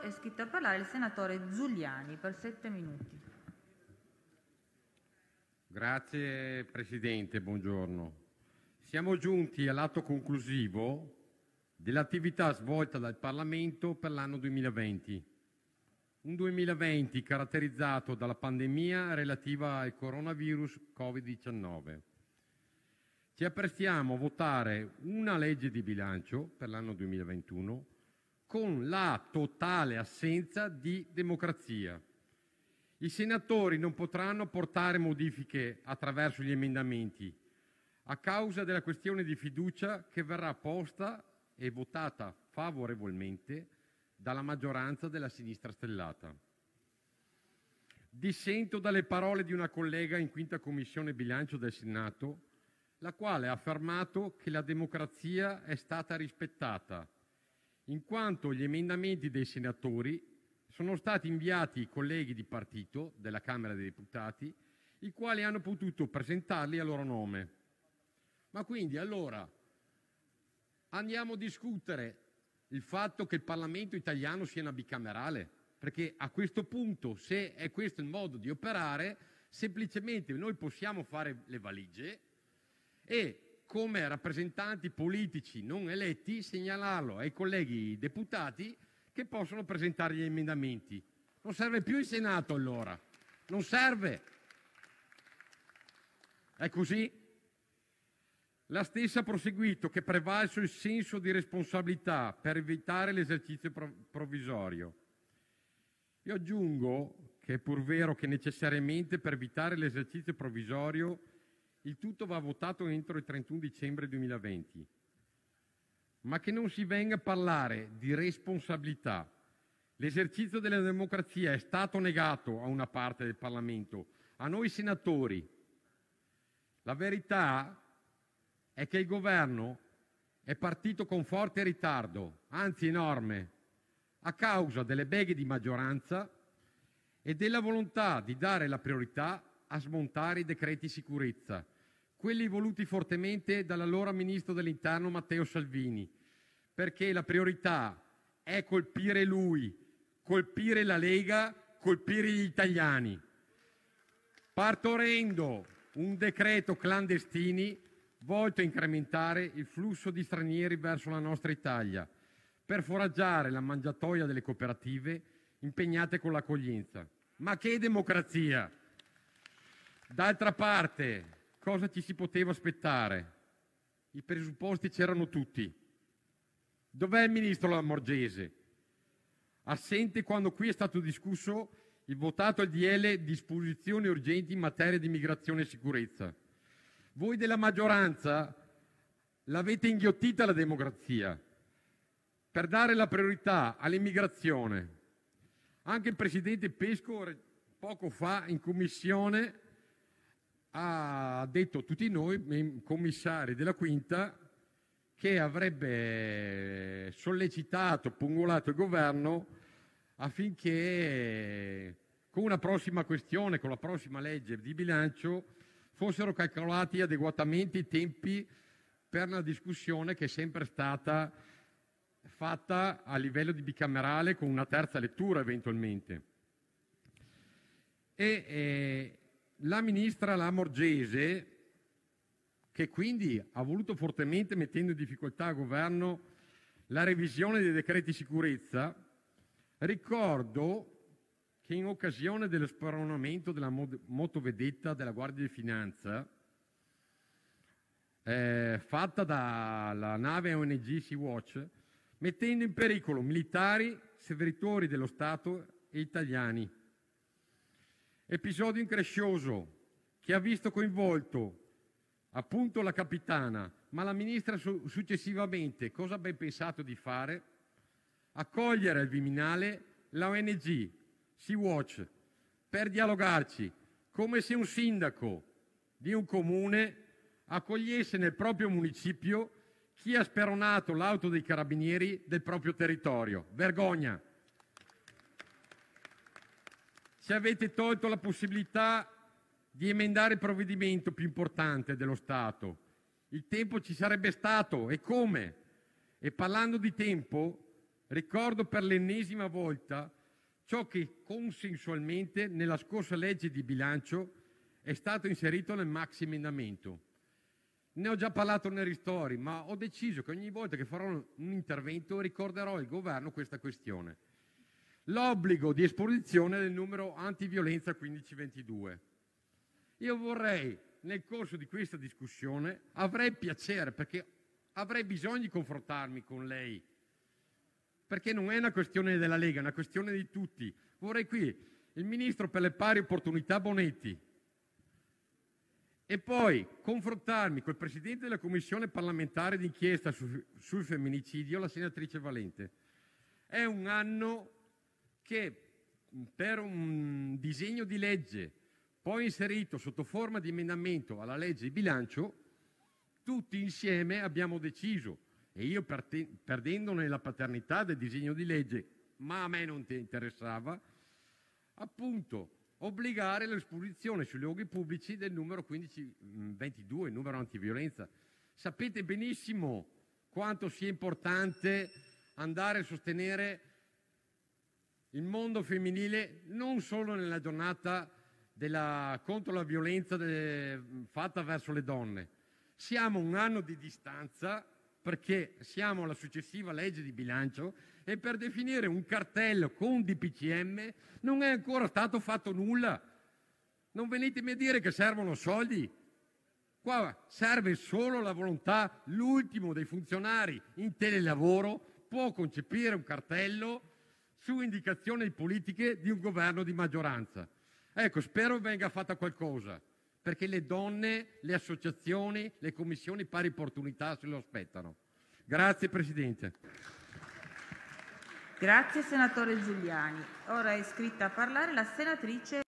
è scritto a parlare il senatore Giuliani per sette minuti. Grazie Presidente, buongiorno. Siamo giunti all'atto conclusivo dell'attività svolta dal Parlamento per l'anno 2020. Un 2020 caratterizzato dalla pandemia relativa al coronavirus Covid-19. Ci apprestiamo a votare una legge di bilancio per l'anno 2021 con la totale assenza di democrazia. I senatori non potranno portare modifiche attraverso gli emendamenti a causa della questione di fiducia che verrà posta e votata favorevolmente dalla maggioranza della sinistra stellata. Dissento dalle parole di una collega in quinta Commissione bilancio del Senato, la quale ha affermato che la democrazia è stata rispettata in quanto gli emendamenti dei senatori sono stati inviati ai colleghi di partito della Camera dei deputati, i quali hanno potuto presentarli a loro nome. Ma quindi Allora andiamo a discutere il fatto che il Parlamento italiano sia una bicamerale? Perché A questo punto, se è questo il modo di operare, semplicemente noi possiamo fare le valigie e come rappresentanti politici non eletti, segnalarlo ai colleghi deputati che possono presentare gli emendamenti. Non serve più il Senato allora, non serve. È così. La stessa ha proseguito che prevalso il senso di responsabilità per evitare l'esercizio provvisorio. Io aggiungo che è pur vero che necessariamente per evitare l'esercizio provvisorio il tutto va votato entro il 31 dicembre 2020. Ma che non si venga a parlare di responsabilità. L'esercizio della democrazia è stato negato a una parte del Parlamento, a noi senatori. La verità è che il governo è partito con forte ritardo, anzi enorme, a causa delle beghe di maggioranza e della volontà di dare la priorità a smontare i decreti sicurezza, quelli voluti fortemente dall'allora ministro dell'interno Matteo Salvini, perché la priorità è colpire lui, colpire la Lega, colpire gli italiani, partorendo un decreto clandestini volto a incrementare il flusso di stranieri verso la nostra Italia, per foraggiare la mangiatoia delle cooperative impegnate con l'accoglienza. Ma che democrazia! D'altra parte, Cosa ci si poteva aspettare? I presupposti c'erano tutti. Dov'è il ministro Lamorgese? Assente quando qui è stato discusso il votato al DL disposizioni urgenti in materia di migrazione e sicurezza. Voi della maggioranza l'avete inghiottita la democrazia per dare la priorità all'immigrazione. Anche il presidente Pesco poco fa in commissione ha detto a tutti noi, commissari della Quinta, che avrebbe sollecitato, pungolato il Governo affinché con una prossima questione, con la prossima legge di bilancio, fossero calcolati adeguatamente i tempi per una discussione che è sempre stata fatta a livello di bicamerale con una terza lettura eventualmente. E, eh, la ministra Lamorgese, che quindi ha voluto fortemente, mettendo in difficoltà il Governo, la revisione dei decreti sicurezza, ricordo che in occasione dello speronamento della motovedetta della Guardia di Finanza, eh, fatta dalla nave ONG Sea Watch, mettendo in pericolo militari, servitori dello Stato e italiani episodio increscioso che ha visto coinvolto appunto la capitana, ma la Ministra successivamente cosa ha ben pensato di fare? accogliere al Viminale la ONG Sea Watch per dialogarci, come se un sindaco di un Comune accogliesse nel proprio municipio chi ha speronato l'auto dei Carabinieri del proprio territorio. Vergogna! se avete tolto la possibilità di emendare il provvedimento più importante dello Stato. Il tempo ci sarebbe stato, e come? E parlando di tempo, ricordo per l'ennesima volta ciò che consensualmente nella scorsa legge di bilancio è stato inserito nel maxi emendamento. Ne ho già parlato nei ristori, ma ho deciso che ogni volta che farò un intervento ricorderò al governo questa questione l'obbligo di esposizione del numero antiviolenza 1522. Io Vorrei, nel corso di questa discussione, avrei piacere, perché avrei bisogno di confrontarmi con lei, perché non è una questione della Lega, è una questione di tutti. Vorrei qui il ministro per le pari opportunità Bonetti e poi confrontarmi col presidente della commissione parlamentare d'inchiesta su, sul femminicidio, la senatrice Valente. È un anno che mm, per un disegno di legge, poi inserito sotto forma di emendamento alla legge di bilancio, tutti insieme abbiamo deciso e io perdendone la paternità del disegno di legge, ma a me non ti interessava appunto obbligare l'esposizione sui luoghi pubblici del numero 1522, mm, il numero antiviolenza. Sapete benissimo quanto sia importante andare a sostenere il mondo femminile non solo nella giornata contro la violenza eh, fatta verso le donne. Siamo a un anno di distanza, perché siamo alla successiva legge di bilancio e per definire un cartello con DPCM non è ancora stato fatto nulla. Non venitemi a dire che servono soldi. Qua serve solo la volontà. L'ultimo dei funzionari in telelavoro può concepire un cartello su indicazioni politiche di un Governo di maggioranza. Ecco, Spero venga fatta qualcosa, perché le donne, le associazioni, le Commissioni pari opportunità se lo aspettano. Grazie Presidente.